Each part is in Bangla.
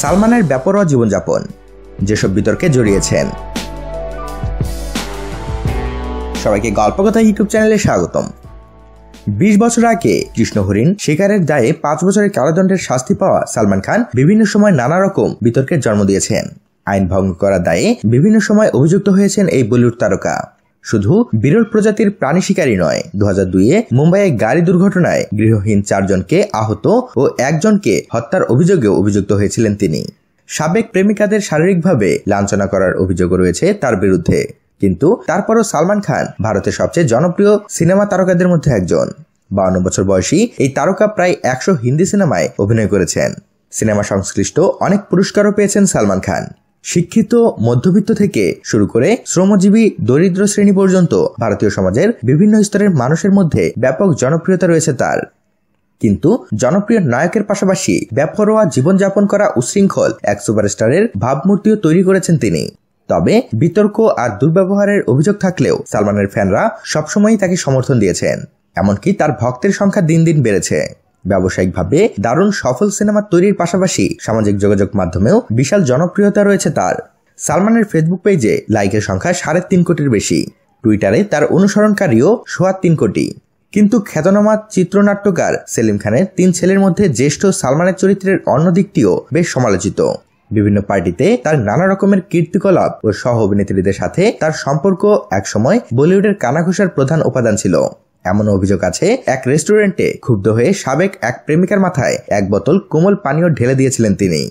সালমানের ব্যাপরোয়া জীবনযাপন যেসব বিতর্কে জড়িয়েছেন সবাইকে গল্পকথা ইউটিউব চ্যানেলে স্বাগতম বিশ বছর আগে কৃষ্ণ হরিণ শিকারের দায়ে পাঁচ বছরের কারাদণ্ডের শাস্তি পাওয়া সালমান খান বিভিন্ন সময় নানা রকম বিতর্কের জন্ম দিয়েছেন আইন ভঙ্গ করার দায়ে বিভিন্ন সময় অভিযুক্ত হয়েছেন এই বলিউড তারকা শুধু বিরল প্রজাতির প্রাণী শিকারী নয় দু হাজার দুইয়ে মুম্বাইয়ে গাড়ি দুর্ঘটনায় গৃহহীন চারজনকে আহত ও একজনকে হত্যার অভিযোগেও অভিযুক্ত হয়েছিলেন তিনি সাবেক প্রেমিকাদের শারীরিকভাবে লাঞ্ছনা করার অভিযোগ রয়েছে তার বিরুদ্ধে কিন্তু তারপরও সালমান খান ভারতের সবচেয়ে জনপ্রিয় সিনেমা তারকাদের মধ্যে একজন বাউন্ন বছর বয়সী এই তারকা প্রায় একশো হিন্দি সিনেমায় অভিনয় করেছেন সিনেমা সংশ্লিষ্ট অনেক পুরস্কারও পেয়েছেন সালমান খান শিক্ষিত মধ্যবিত্ত থেকে শুরু করে শ্রমজীবী দরিদ্র শ্রেণী পর্যন্ত ভারতীয় সমাজের বিভিন্ন স্তরের মানুষের মধ্যে ব্যাপক জনপ্রিয়তা রয়েছে তার কিন্তু জনপ্রিয় নায়কের পাশাপাশি ব্যাপরোয়া জীবনযাপন করা উশৃঙ্খল এক সুপারস্টারের ভাবমূর্তিও তৈরি করেছেন তিনি তবে বিতর্ক আর দুর্ব্যবহারের অভিযোগ থাকলেও সালমানের ফ্যানরা সবসময়ই তাকে সমর্থন দিয়েছেন এমনকি তার ভক্তের সংখ্যা দিন দিন বেড়েছে ব্যবসায়িকভাবে দারুণ সফল সিনেমা তৈরির পাশাপাশি সামাজিক যোগাযোগ মাধ্যমেও বিশাল জনপ্রিয়তা রয়েছে তার সালমানের ফেসবুক পেজে লাইকের সংখ্যা সাড়ে তিন কোটির বেশি টুইটারে তার অনুসরণকারীও সোয়া তিন কোটি কিন্তু খ্যাতনামা চিত্রনাট্যকার সেলিম খানের তিন ছেলের মধ্যে জ্যেষ্ঠ সালমানের চরিত্রের অন্য দিকটিও বেশ সমালোচিত বিভিন্ন পার্টিতে তার নানা রকমের কীর্তিকলাপ ও সহ অভিনেত্রীদের সাথে তার সম্পর্ক একসময় বলিউডের কানাঘোষার প্রধান উপাদান ছিল এমন অভিযোগ আছে এক রেস্টুরেন্টে ক্ষুব্ধ হয়ে সাবেক এক প্রেমিকার মাথায় এক বোতল কোমল পানীয় ঢেলে দিয়েছিলেন তিনি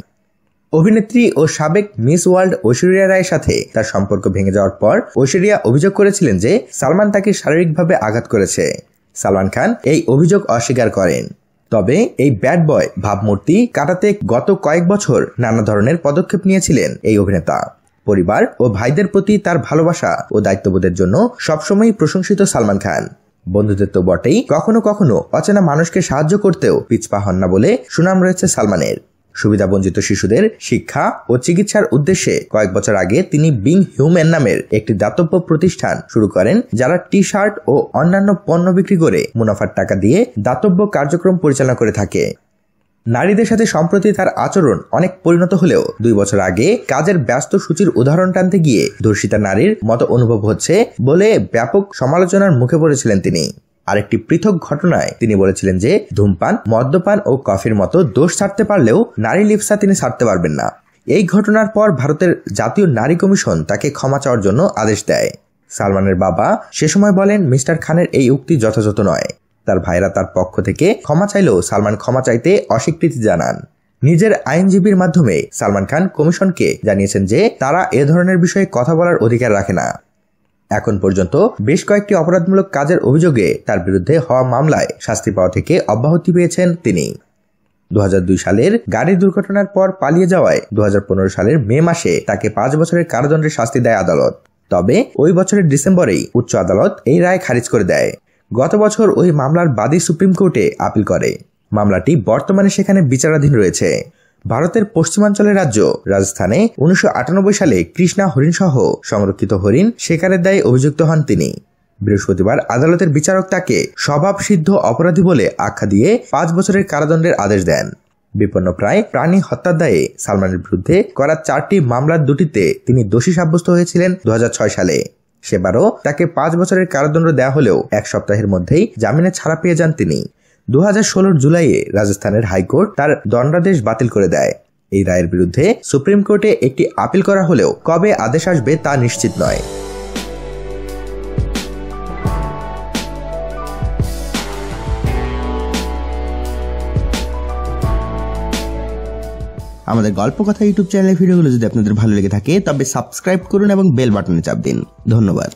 অভিনেত্রী ও সাবেক মিস ওয়ার্ল্ড ঐশ্বরিয়া রায়ের সাথে তার সম্পর্ক ভেঙে যাওয়ার পর ঐশ্বরিয়া অভিযোগ করেছিলেন যে সালমান তাকে শারীরিকভাবে আঘাত করেছে সালমান খান এই অভিযোগ অস্বীকার করেন তবে এই ব্যাড বয় ভাবমূর্তি কাটাতে গত কয়েক বছর নানা ধরনের পদক্ষেপ নিয়েছিলেন এই অভিনেতা পরিবার ও ভাইদের প্রতি তার ভালোবাসা ও দায়িত্ববোধের জন্য সবসময়ই প্রশংসিত সালমান খান বন্ধুদের তো বটেই কখনো কখনো অচেনা মানুষকে সাহায্য করতেও পিছপা হন না বলে সুনাম রয়েছে সালমানের সুবিধাবঞ্চিত শিশুদের শিক্ষা ও চিকিৎসার উদ্দেশ্যে কয়েক বছর আগে তিনি বিং হিউম্যান নামের একটি দাতব্য প্রতিষ্ঠান শুরু করেন যারা টি শার্ট ও অন্যান্য পণ্য বিক্রি করে মুনাফার টাকা দিয়ে দাতব্য কার্যক্রম পরিচালনা করে থাকে নারীদের সাথে সম্প্রতি তার আচরণ অনেক পরিণত হলেও দুই বছর আগে কাজের ব্যস্ত সূচির উদাহরণ টানতে গিয়ে ধর্ষিতা নারীর মতো অনুভব হচ্ছে বলে ব্যাপক সমালোচনার মুখে পড়েছিলেন তিনি আরেকটি পৃথক ঘটনায় তিনি বলেছিলেন যে ধূমপান মদ্যপান ও কফির মতো দোষ ছাড়তে পারলেও নারী লিপসা তিনি ছাড়তে পারবেন না এই ঘটনার পর ভারতের জাতীয় নারী কমিশন তাকে ক্ষমা চাওয়ার জন্য আদেশ দেয় সালমানের বাবা সে সময় বলেন মিস্টার খানের এই উক্তি যথাযথ নয় তার ভাইরা তার পক্ষ থেকে ক্ষমা চাইলেও সালমান ক্ষমা চাইতে অস্বীকৃতি জানান নিজের আইনজীবীর মাধ্যমে সালমান খান কমিশনকে জানিয়েছেন যে তারা এ ধরনের বিষয়ে কথা বলার অধিকার রাখে না এখন পর্যন্ত বেশ কয়েকটি অপরাধমূলক কাজের অভিযোগে তার বিরুদ্ধে হওয়া মামলায় শাস্তি পাওয়া থেকে অব্যাহতি পেয়েছেন তিনি দু সালের গাড়ি দুর্ঘটনার পর পালিয়ে যাওয়ায় দু সালের মে মাসে তাকে পাঁচ বছরের কারাদণ্ডের শাস্তি দেয় আদালত তবে ওই বছরের ডিসেম্বরেই উচ্চ আদালত এই রায় খারিজ করে দেয় গত বছর ওই মামলার বাদী সুপ্রিম কোর্টে আপিল করে মামলাটি বর্তমানে সেখানে বিচারাধীন রয়েছে ভারতের পশ্চিমাঞ্চলের রাজ্য রাজস্থানে উনিশশো সালে কৃষ্ণা হরিণ সহ সংরক্ষিত হরিণ শিকারের দায়ে অভিযুক্ত হন তিনি বৃহস্পতিবার আদালতের বিচারক তাকে স্বভাবসিদ্ধ অপরাধী বলে আখ্যা দিয়ে পাঁচ বছরের কারাদণ্ডের আদেশ দেন বিপন্ন প্রায় প্রাণী হত্যার দায়ে সালমানের বিরুদ্ধে করা চারটি মামলার দুটিতে তিনি দোষী সাব্যস্ত হয়েছিলেন দু সালে সেবারও তাকে পাঁচ বছরের কারাদণ্ড দেওয়া হলেও এক সপ্তাহের মধ্যেই জামিনে ছাড়া পেয়ে যান তিনি দু হাজার জুলাইয়ে রাজস্থানের হাইকোর্ট তার দণ্ডাদেশ বাতিল করে দেয় এই রায়ের বিরুদ্ধে সুপ্রিম কোর্টে একটি আপিল করা হলেও কবে আদেশ আসবে তা নিশ্চিত নয় আমাদের গল্প কথা ইউটিউব চ্যানেলের ভিডিওগুলো যদি আপনাদের ভালো লেগে থাকে তবে সাবস্ক্রাইব করুন এবং বেল বাটনে চাপ দিন ধন্যবাদ